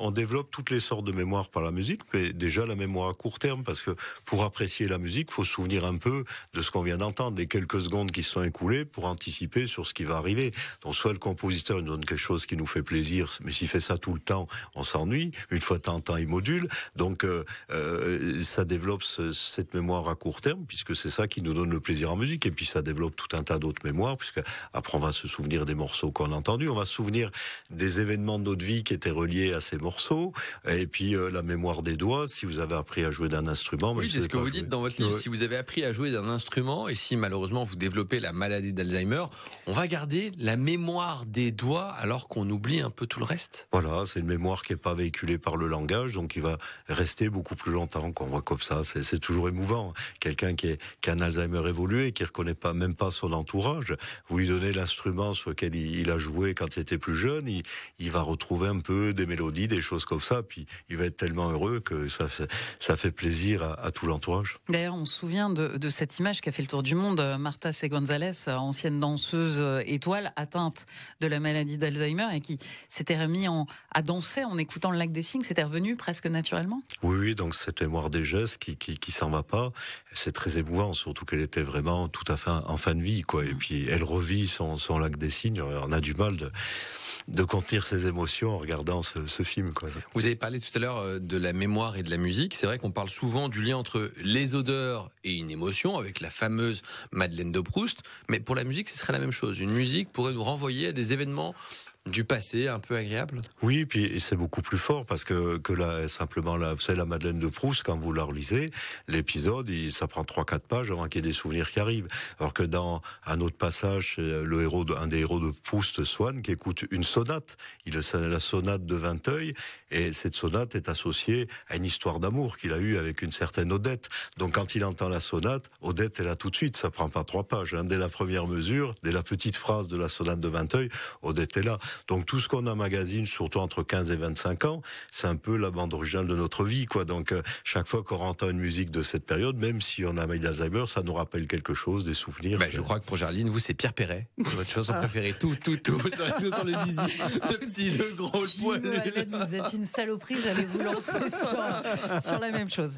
on développe toutes les sortes de mémoires par la musique, mais déjà la mémoire à court terme, parce que pour apprécier la musique, faut se souvenir un peu de ce qu'on vient d'entendre, des quelques secondes qui se sont écoulées pour anticiper sur ce qui va arriver. Donc soit le compositeur nous donne quelque chose qui nous fait plaisir, mais s'il fait ça tout le temps, on s'ennuie. Une fois tant temps en temps, il module. Donc euh, euh, ça développe cette mémoire à court terme, puisque c'est ça qui nous donne le plaisir en musique. Et puis ça développe tout un tas d'autres mémoires, puisque après on va se souvenir des morceaux qu'on a entendus, on va se souvenir des événements de notre vie qui étaient reliés à ces morceaux. Et puis euh, la mémoire des doigts, si vous avez appris à jouer d'un instrument. Oui, c'est ce que vous dites dans votre livre. Si vous avez appris à jouer d'un instrument et si malheureusement vous développez la maladie d'Alzheimer, on va garder la mémoire des doigts alors qu'on oublie un peu tout le reste. Voilà, c'est une mémoire qui n'est pas véhiculée par le langage, donc il va rester beaucoup plus longtemps qu'on voit comme ça. C'est toujours émouvant. Quelqu'un qui, a un Alzheimer évolué, qui ne reconnaît pas même pas son entourage, vous lui donnez l'instrument sur lequel il, a joué quand il était plus jeune, il, il va retrouver un peu des mélodies, des des choses comme ça, puis il va être tellement heureux que ça fait, ça fait plaisir à, tout l'entourage. D'ailleurs, on se souvient de, cette image qui a fait le tour du monde. Euh, Marta C. Gonzalez, euh, ancienne danseuse euh, étoile, atteinte de la maladie d'Alzheimer et qui s'était remis en, à danser en écoutant le lac des signes, c'était revenu presque naturellement. Oui, oui, donc cette mémoire des gestes qui, qui, s'en va pas, c'est très émouvant, surtout qu'elle était vraiment tout à fait en fin de vie, quoi. Et ah. puis elle revit son, son lac des signes, on a du mal de de contenir ses émotions en regardant ce, film. Vous avez parlé tout à l'heure euh, de la mémoire et de la musique. C'est vrai qu'on parle souvent du lien entre les odeurs et une émotion, avec la fameuse Madeleine de Proust. Mais pour la musique, ce serait la même chose. Une musique pourrait nous renvoyer à des événements du passé un peu agréable. Oui, et puis c'est beaucoup plus fort parce que là simplement vous savez la Madeleine de Proust quand vous la relisez, l'épisode ça prend 3-4 pages avant qu'il y ait des souvenirs qui arrivent. Alors que dans un autre passage, euh, le héros de, un des héros de Proust, Swann, qui écoute une sonate, il la sonate de Vinteuil et cette sonate est associée à une histoire d'amour qu'il a eue avec une certaine Odette. Donc quand il entend la sonate, Odette est là tout de suite, ça prend pas 3 pages. Hein. Dès la première mesure, dès la petite phrase de la sonate de Vinteuil, Odette est là. Donc tout ce qu'on magazine, surtout entre 15 et 25 ans, c'est un peu la bande originale de notre vie, quoi. Donc euh, chaque fois qu'on entend une musique de cette période, même si on a mal d'Alzheimer, ça nous rappelle quelque chose, des souvenirs. Ben, je crois que pour Jarline, vous, c'est Pierre Perret, votre chanson ah. préférée. Tout, tout, tout, sur le le le gros, Vous êtes une saloperie, j'allais vous lancer sur, sur la même chose.